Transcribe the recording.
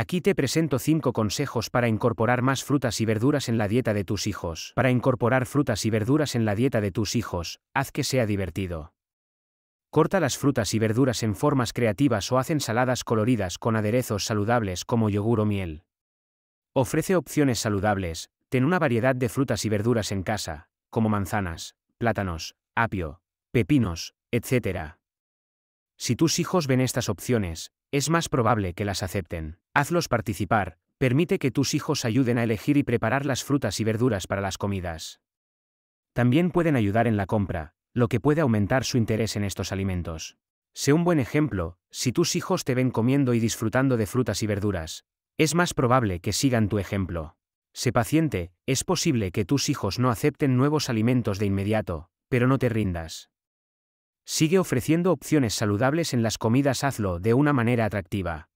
Aquí te presento 5 consejos para incorporar más frutas y verduras en la dieta de tus hijos. Para incorporar frutas y verduras en la dieta de tus hijos, haz que sea divertido. Corta las frutas y verduras en formas creativas o haz ensaladas coloridas con aderezos saludables como yogur o miel. Ofrece opciones saludables, ten una variedad de frutas y verduras en casa, como manzanas, plátanos, apio, pepinos, etc. Si tus hijos ven estas opciones, es más probable que las acepten. Hazlos participar, permite que tus hijos ayuden a elegir y preparar las frutas y verduras para las comidas. También pueden ayudar en la compra, lo que puede aumentar su interés en estos alimentos. Sé un buen ejemplo, si tus hijos te ven comiendo y disfrutando de frutas y verduras, es más probable que sigan tu ejemplo. Sé paciente, es posible que tus hijos no acepten nuevos alimentos de inmediato, pero no te rindas. Sigue ofreciendo opciones saludables en las comidas, hazlo de una manera atractiva.